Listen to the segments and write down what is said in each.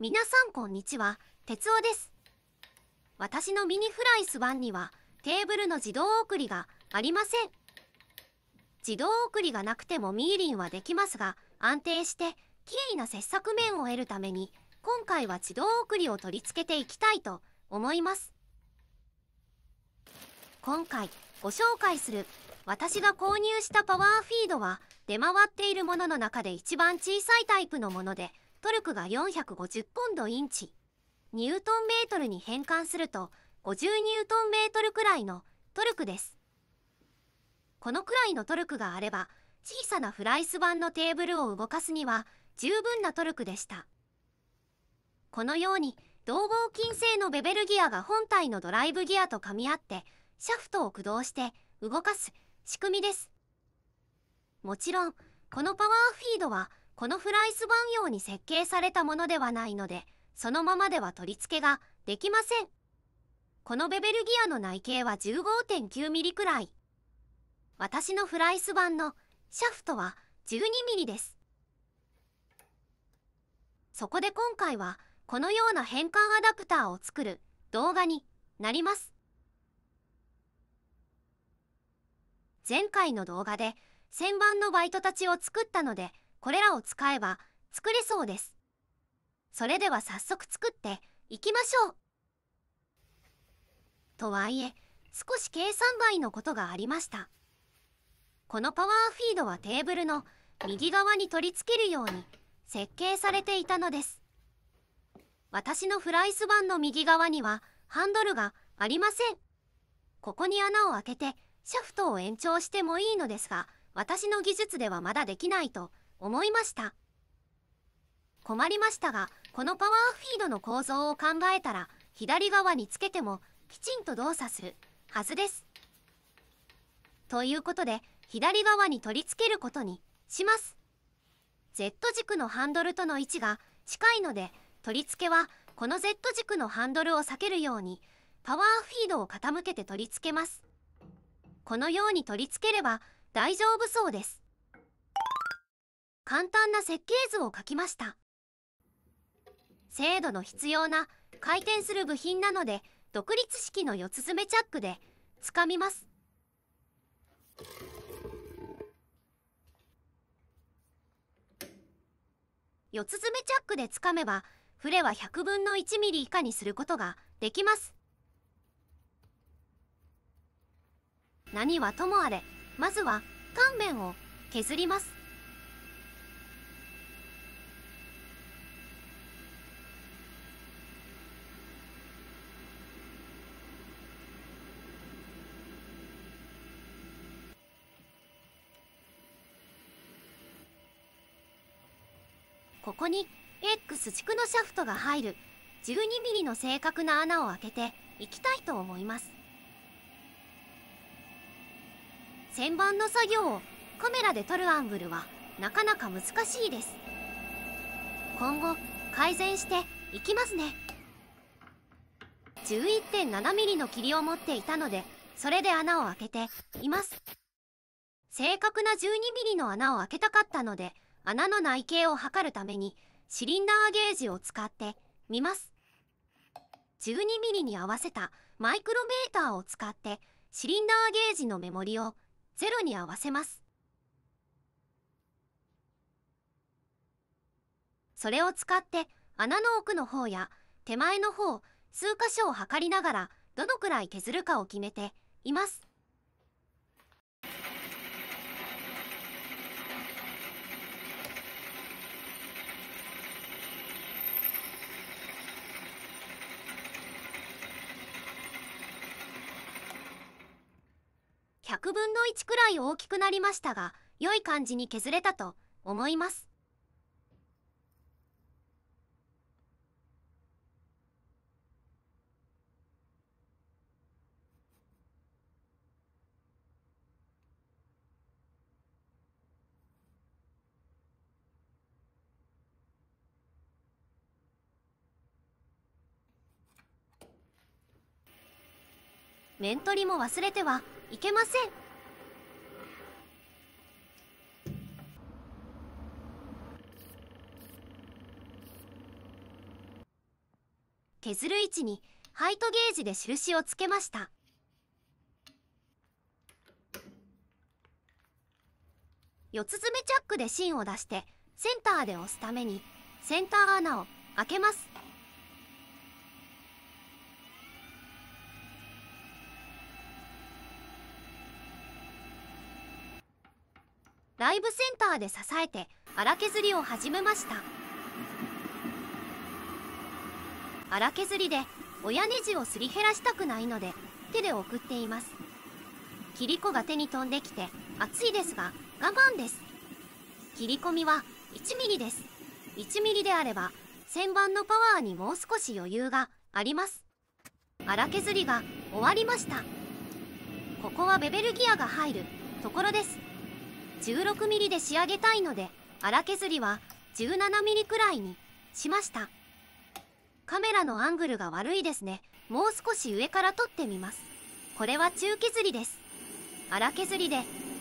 皆さんこんにちは、哲夫です。私のミニフライス1にはテーブルの自動送りがありません。自動送りがなくてもミーリンはできますが、安定してきれいな切削面を得るために、今回は自動送りを取り付けていきたいと思います。今回ご紹介する私が購入したパワーフィードは出回っているものの中で一番小さいタイプのものでトルクが450ポンドインチニュートンメートルに変換すると50ニュートンメートルくらいのトルクですこのくらいのトルクがあれば小さなフライス板のテーブルを動かすには十分なトルクでしたこのように同合金製のベベルギアが本体のドライブギアと噛み合ってシャフトを駆動して動かす仕組みですもちろんこのパワーフィードはこのフライス板用に設計されたものではないのでそのままでは取り付けができませんこのベベルギアの内径は 15.9mm くらい私のフライス板のシャフトは 12mm ですそこで今回はこのような変換アダプターを作る動画になります前回の動画で旋盤のバイトたちを作ったのでこれらを使えば作れそうですそれでは早速作っていきましょうとはいえ少し計算外のことがありましたこのパワーフィードはテーブルの右側に取り付けるように設計されていたのです私のフライス板の右側にはハンドルがありませんここに穴を開けてシャフトを延長してもいいのですが私の技術ではまだできないと思いました困りましたがこのパワーフィードの構造を考えたら左側につけてもきちんと動作するはずですということで左側に取り付けることにします Z 軸のハンドルとの位置が近いので取り付けはこの Z 軸のハンドルを避けるようにパワーフィードを傾けて取り付けますこのように取り付ければ大丈夫そうです簡単な設計図を書きました精度の必要な回転する部品なので独立式の四つ爪チャックで掴みます四つ爪チャックで掴めばフレは100分の1ミリ以下にすることができます何はともあれまずは乾麺を削りますここに X 軸のシャフトが入る1 2ミリの正確な穴を開けていきたいと思います旋盤の作業をカメラで撮るアングルはなかなか難しいです今後改善していきますね 11.7mm の霧を持っていたのでそれで穴を開けています正確な 12mm の穴を開けたかったので穴の内径を測るためにシリンダーゲージを使ってみます 12mm に合わせたマイクロメーターを使ってシリンダーゲージの目盛りをロに合わせますそれを使って穴の奥の方や手前の方数箇所を測りながらどのくらい削るかを決めています。100分の1くらい大きくなりましたが良い感じに削れたと思います。面取りも忘れてはいけません削る位置にハイトゲージで印をつけました四つ爪チャックで芯を出してセンターで押すためにセンター穴を開けますイブセンターで支えて荒削りを始めました荒削りで親ネジをすり減らしたくないので手で送っていますキリコが手に飛んできて熱いですが我慢です切り込みは 1mm です 1mm であれば旋盤のパワーにもう少し余裕があります荒削りが終わりましたここはベベルギアが入るところです16ミリで仕上げたいので粗削りは17ミリくらいにしましたカメラのアングルが悪いですねもう少し上から撮ってみますこれは中削りです粗削りで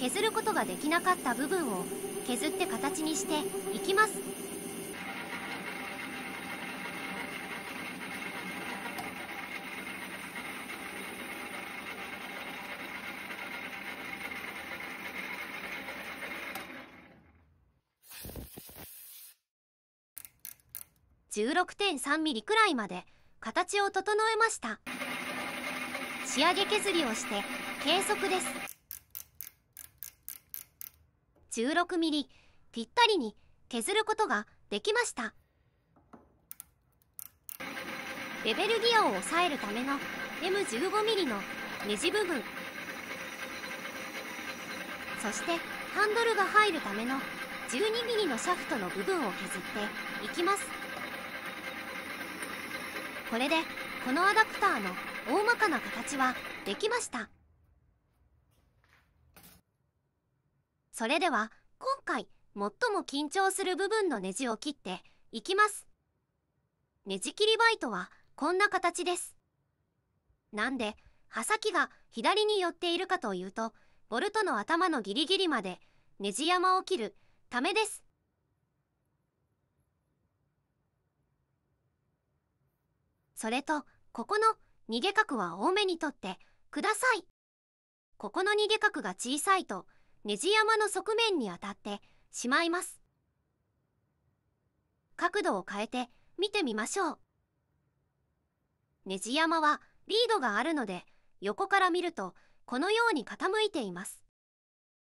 削ることができなかった部分を削って形にしていきます16.3ミリくらいまで形を整えました仕上げ削りをして計測です16ミリぴったりに削ることができましたレベルギアを抑えるための M15 ミリのネジ部分そしてハンドルが入るための12ミリのシャフトの部分を削っていきますこれでこのアダプターの大まかな形はできましたそれでは今回最も緊張する部分のネジを切っていきますネジ切りバイトはこんな形ですなんで刃先が左に寄っているかというとボルトの頭のギリギリまでネジ山を切るためですそれとここの逃げ角は多めにとってくださいここの逃げ角が小さいとネジ山の側面に当たってしまいます角度を変えて見てみましょうネジ山はリードがあるので横から見るとこのように傾いています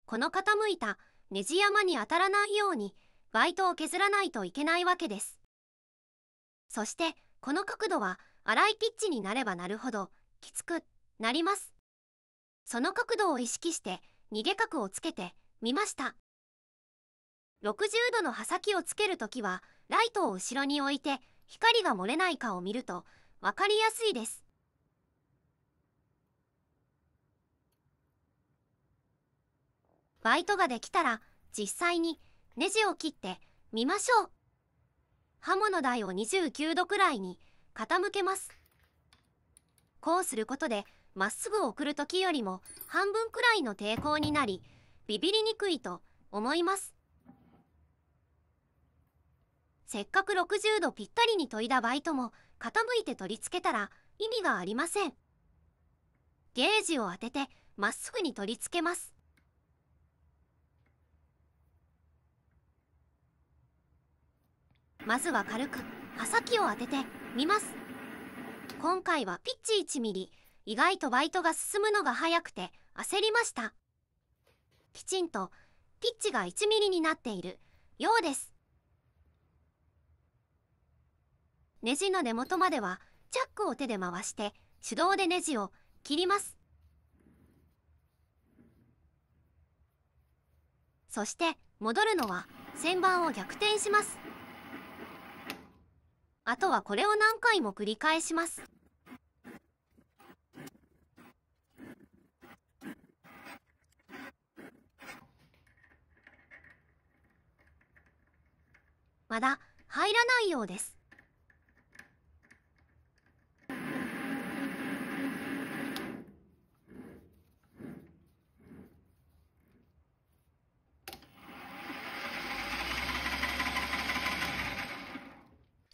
この傾いたネジ山に当たらないようにバイトを削らないといけないわけですそしてこの角度は荒いピッチになればなるほどきつくなりますその角度を意識して逃げ角をつけてみました60度の刃先をつける時はライトを後ろに置いて光が漏れないかを見ると分かりやすいですバイトができたら実際にネジを切ってみましょう刃物台を29度くらいに傾けますこうすることでまっすぐ送る時よりも半分くらいの抵抗になりビビりにくいと思いますせっかく60度ぴったりに研いだバイトも傾いて取り付けたら意味がありませんゲージを当ててまっすぐに取り付けますまずは軽く刃先を当てて見ます今回はピッチ1ミリ意外とバイトが進むのが早くて焦りましたきちんとピッチが1ミリになっているようですネジの根元まではチャックを手で回して手動でネジを切りますそして戻るのは旋盤を逆転しますあとはこれを何回も繰り返します。まだ入らないようです。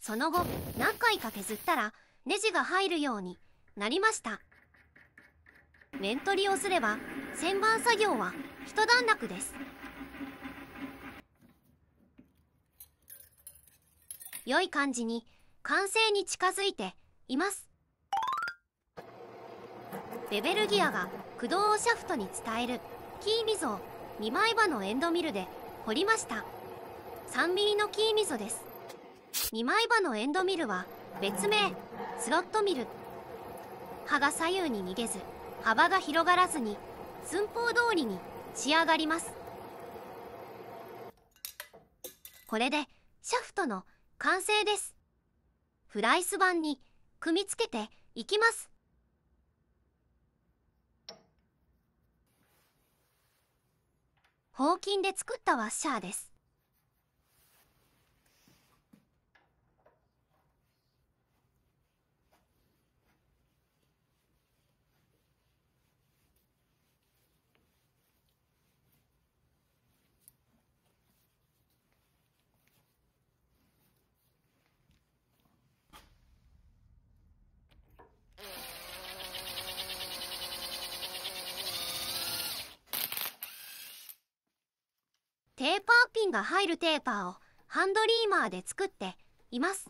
その後何回か削ったらネジが入るようになりました面取りをすれば旋盤作業は一段落です良い感じに完成に近づいていますベベルギアが駆動をシャフトに伝えるキー溝を2枚刃のエンドミルで掘りました 3mm のキー溝です二枚刃のエンドミルは別名スロットミル刃が左右に逃げず幅が広がらずに寸法通りに仕上がりますこれでシャフトの完成ですフライス板に組み付けていきますほうきんで作ったワッシャーですが入るテーパーをハンドリーマーで作っています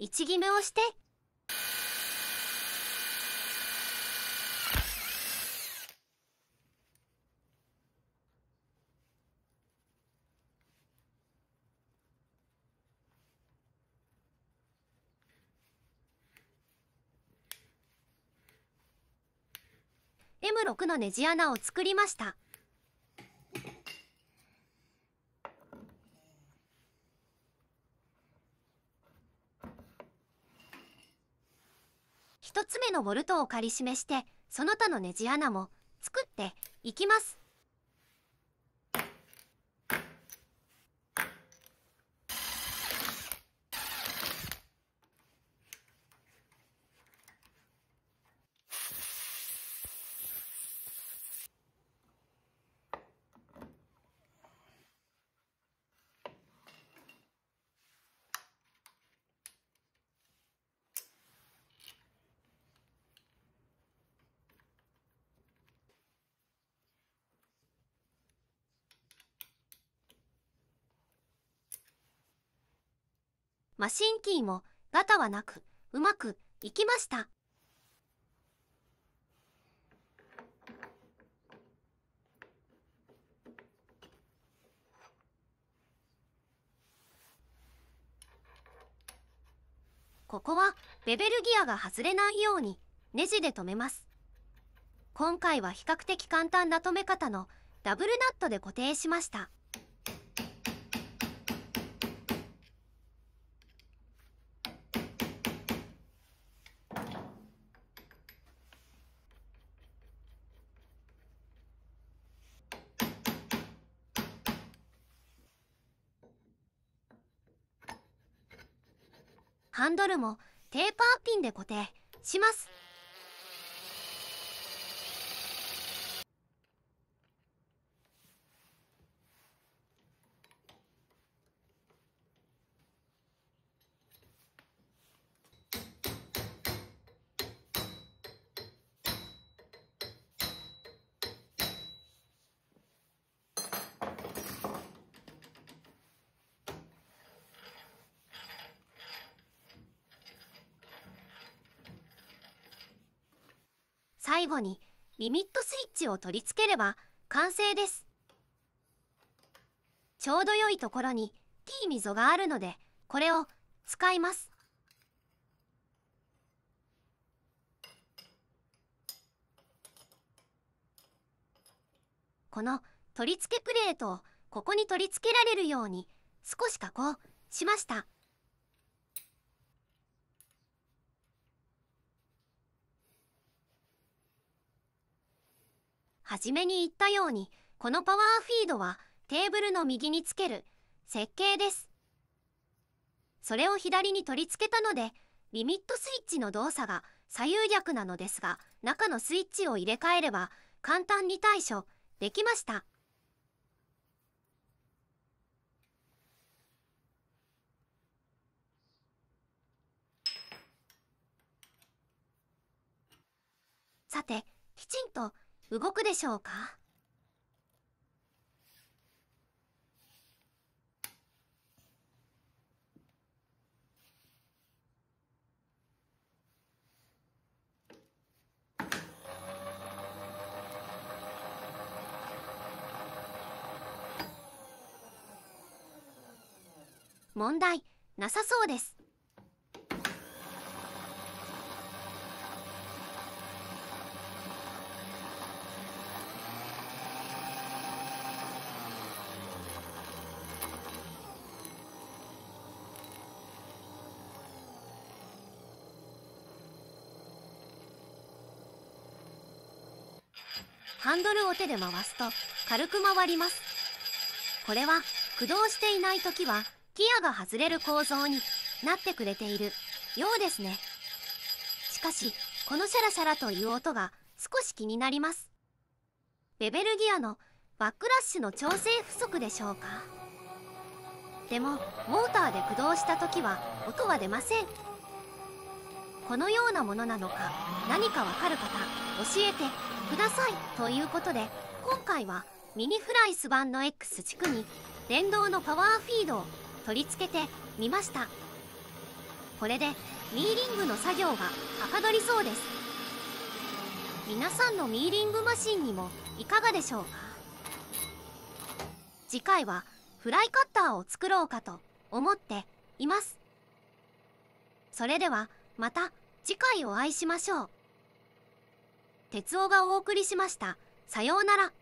1決めをして6のネジ穴を作りました。1つ目のボルトを仮示してその他のネジ穴も作っていきますマシンキーもガタはなくうまくいきました。ここはベベルギアが外れないようにネジで留めます今回は比較的簡単な留め方のダブルナットで固定しましたンドルもテーパーピンで固定します最後にリミットスイッチを取り付ければ完成ですちょうど良いところに T 溝があるのでこれを使いますこの取り付けプレートをここに取り付けられるように少し加工しました。初めに言ったようにこのパワーフィードはテーブルの右につける設計ですそれを左に取り付けたのでリミットスイッチの動作が左右逆なのですが中のスイッチを入れ替えれば簡単に対処できましたさてきちんと動くでしょうか問題なさそうですハンドルを手で回すと軽く回りますこれは駆動していない時はギアが外れる構造になってくれているようですねしかしこのシャラシャラという音が少し気になりますベベルギアのバックラッシュの調整不足でしょうかでもモーターで駆動した時は音は出ませんこのようなものなのか何かわかる方教えてくださいということで今回はミニフライス版の X 軸に電動のパワーフィードを取り付けてみましたこれでミーリングの作業がはかどりそうです皆さんのミーリングマシンにもいかがでしょうか次回はフライカッターを作ろうかと思っていますそれではまた次回お会いしましょう。哲夫がお送りしました。さようなら。